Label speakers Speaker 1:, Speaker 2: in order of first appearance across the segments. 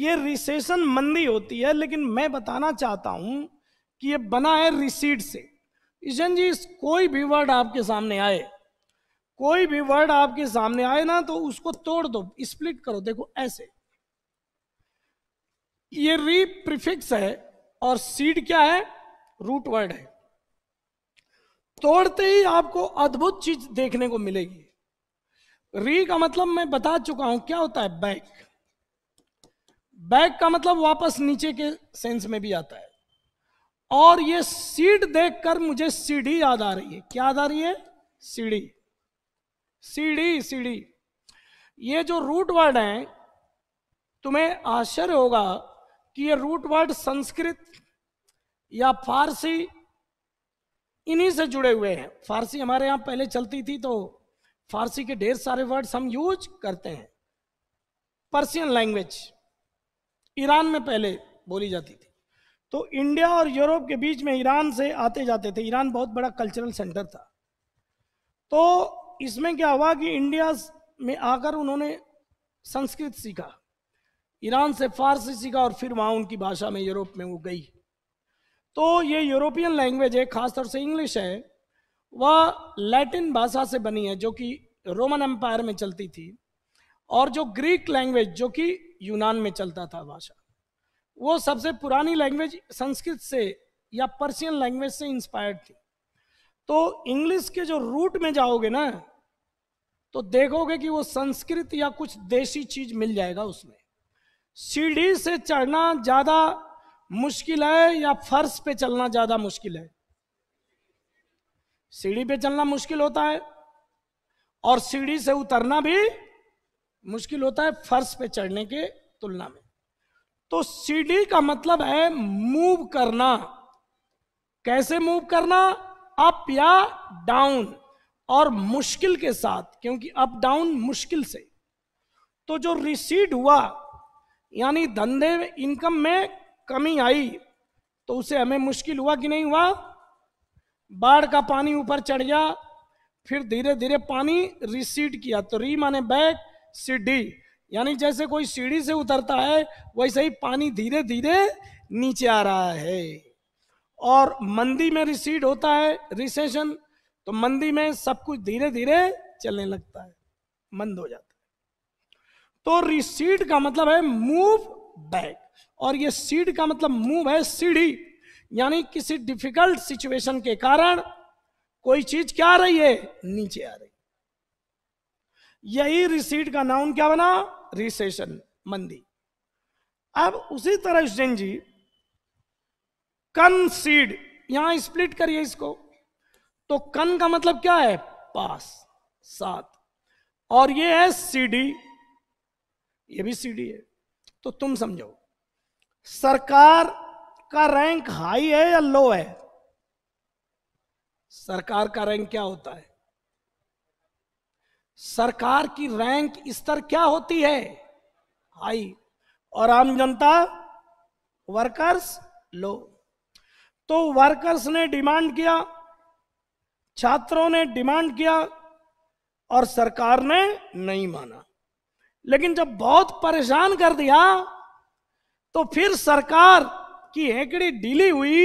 Speaker 1: ये रिसेशन मंदी होती है लेकिन मैं बताना चाहता हूं कि ये बना है रिसीट से ईशन जी कोई भी वर्ड आपके सामने आए कोई भी वर्ड आपके सामने आए ना तो उसको तोड़ दो स्प्लिट करो देखो ऐसे ये री प्रिफिक्स है और सीड क्या है रूट वर्ड है तोड़ते ही आपको अद्भुत चीज देखने को मिलेगी री का मतलब मैं बता चुका हूं क्या होता है बैक बैक का मतलब वापस नीचे के सेंस में भी आता है और ये सीड देखकर मुझे सीढ़ी याद आ रही है क्या याद आ रही है सीढ़ी सीढ़ी सीढ़ी ये जो रूट वर्ड है तुम्हें आश्चर्य होगा कि ये रूट वर्ड संस्कृत या फारसी इन्हीं से जुड़े हुए हैं फारसी हमारे यहां पहले चलती थी तो फारसी के ढेर सारे वर्ड्स हम यूज करते हैं पर्सियन लैंग्वेज ईरान में पहले बोली जाती थी तो इंडिया और यूरोप के बीच में ईरान से आते जाते थे ईरान बहुत बड़ा कल्चरल सेंटर था तो इसमें क्या हुआ कि इंडिया में आकर उन्होंने संस्कृत सीखा ईरान से फारसी सीखा और फिर वहाँ उनकी भाषा में यूरोप में वो गई तो ये यूरोपियन लैंग्वेज है खासतौर से इंग्लिश है वह लैटिन भाषा से बनी है जो कि रोमन एम्पायर में चलती थी और जो ग्रीक लैंग्वेज जो कि यूनान में चलता था भाषा वो सबसे पुरानी लैंग्वेज संस्कृत से या पर्सियन लैंग्वेज से इंस्पायर्ड थी तो इंग्लिश के जो रूट में जाओगे ना तो देखोगे कि वो संस्कृत या कुछ देशी चीज मिल जाएगा उसमें सीढ़ी से चढ़ना ज्यादा मुश्किल है या फर्श पे चलना ज्यादा मुश्किल है सीढ़ी पे चलना मुश्किल होता है और सीढ़ी से उतरना भी मुश्किल होता है फर्श पे चढ़ने के तुलना में तो सीढ़ी का मतलब है मूव करना कैसे मूव करना अप या डाउन और मुश्किल के साथ क्योंकि अप डाउन मुश्किल से तो जो रिसीड हुआ यानी धंधे इनकम में कमी आई तो उसे हमें मुश्किल हुआ कि नहीं हुआ बाढ़ का पानी ऊपर चढ़ गया फिर धीरे धीरे पानी रिसीड किया तो री माने बैक सीढ़ी यानी जैसे कोई सीढ़ी से उतरता है वैसे ही पानी धीरे धीरे नीचे आ रहा है और मंदी में रिसीड होता है रिसेशन तो मंदी में सब कुछ धीरे धीरे चलने लगता है मंद हो जाता है तो रिसीड का मतलब है मूव बैक और ये सीड का मतलब मूव है सीढ़ी यानी किसी डिफिकल्ट सिचुएशन के कारण कोई चीज क्या आ रही है नीचे आ रही है यही रिसीट का नाउन क्या बना रिसेशन मंदी अब उसी तरह हुसैन जी कन सीड यहां स्प्लिट करिए इसको तो कन का मतलब क्या है पास सात और ये है सीडी ये भी सीडी है तो तुम समझो सरकार का रैंक हाई है या लो है सरकार का रैंक क्या होता है सरकार की रैंक स्तर क्या होती है हाई और आम जनता वर्कर्स लो तो वर्कर्स ने डिमांड किया छात्रों ने डिमांड किया और सरकार ने नहीं माना लेकिन जब बहुत परेशान कर दिया तो फिर सरकार की हेकड़ी ढीली हुई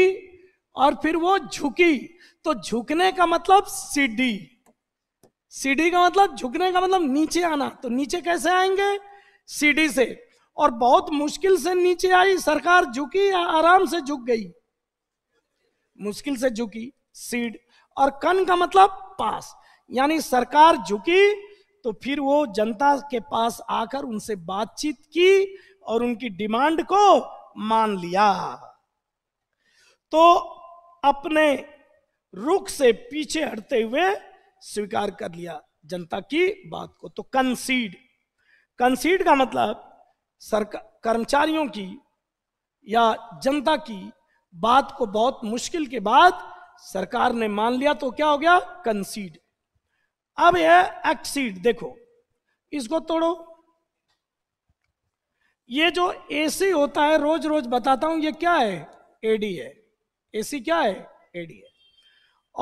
Speaker 1: और फिर वो झुकी तो झुकने का मतलब सीढ़ी सीढ़ी का मतलब झुकने का मतलब नीचे आना तो नीचे कैसे आएंगे सीढ़ी से और बहुत मुश्किल से नीचे आई सरकार झुकी या आराम से झुक गई मुश्किल से झुकी सीड और कन का मतलब पास यानी सरकार झुकी तो फिर वो जनता के पास आकर उनसे बातचीत की और उनकी डिमांड को मान लिया तो अपने रुख से पीछे हटते हुए स्वीकार कर लिया जनता की बात को तो कंसीड कंसीड का मतलब सरकार कर्मचारियों की या जनता की बात को बहुत मुश्किल के बाद सरकार ने मान लिया तो क्या हो गया कंसीड अब यह एक्सीड देखो इसको तोड़ो ये जो एसी होता है रोज रोज बताता हूं ये क्या है एडी है एसी क्या है एडी है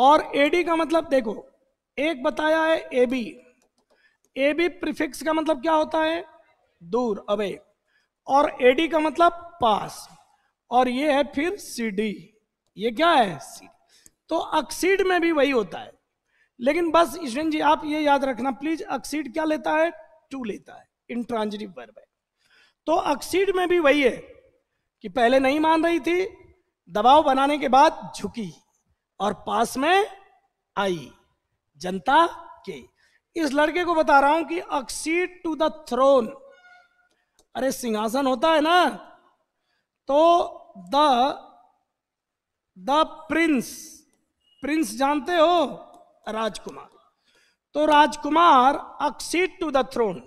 Speaker 1: और एडी का मतलब देखो एक बताया है A B A B prefix का मतलब क्या होता है दूर अवे और ए डी का मतलब पास और ये है फिर सी डी ये क्या है सी तो अक्सीड में भी वही होता है लेकिन बस ईश्वन जी आप ये याद रखना प्लीज अक्सीड क्या लेता है टू लेता है इंट्रांजिटिव वर्ब है तो अक्सीड में भी वही है कि पहले नहीं मान रही थी दबाव बनाने के बाद झुकी और पास में आई जनता के इस लड़के को बता रहा हूं कि अक्सीड टू द थ्रोन अरे सिंहासन होता है ना तो द द प्रिंस प्रिंस जानते हो राजकुमार तो राजकुमार अक्सीड टू द थ्रोन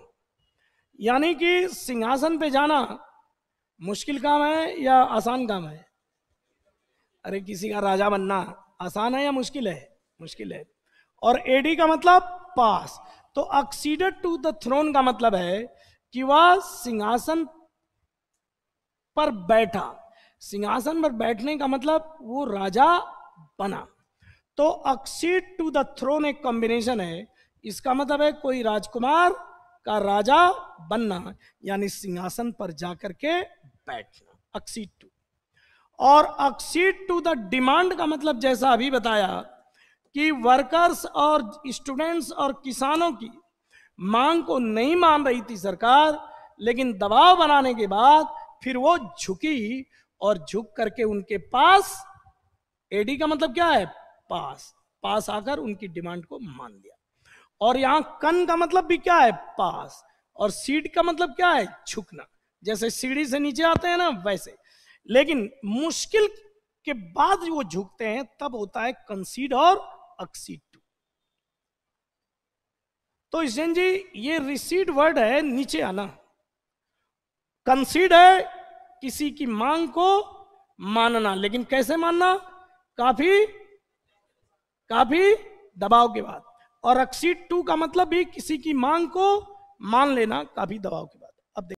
Speaker 1: यानी कि सिंहासन पे जाना मुश्किल काम है या आसान काम है अरे किसी का राजा बनना आसान है या मुश्किल है मुश्किल है और एडी का मतलब पास तो अक्सीडेड टू द थ्रोन का मतलब है कि वह सिंहासन पर बैठा सिंहासन पर बैठने का मतलब वो राजा बना तो अक्सीड टू द थ्रोन एक कॉम्बिनेशन है इसका मतलब है कोई राजकुमार का राजा बनना यानी सिंहासन पर जाकर के बैठना अक्सीड टू और अक्सीड टू द डिमांड का मतलब जैसा अभी बताया कि वर्कर्स और स्टूडेंट्स और किसानों की मांग को नहीं मान रही थी सरकार लेकिन दबाव बनाने के बाद फिर वो झुकी और झुक करके उनके पास एडी का मतलब क्या है पास पास आकर उनकी डिमांड को मान दिया और यहां कन का मतलब भी क्या है पास और सीट का मतलब क्या है झुकना जैसे सीढ़ी से नीचे आते हैं ना वैसे लेकिन मुश्किल के बाद वो झुकते हैं तब होता है कंसीड और accede टू तो ईशन जी ये रिसीड वर्ड है नीचे आना कंसीड है किसी की मांग को मानना लेकिन कैसे मानना काफी काफी दबाव के बाद और अक्सीड टू का मतलब भी किसी की मांग को मान लेना काफी दबाव के बाद अब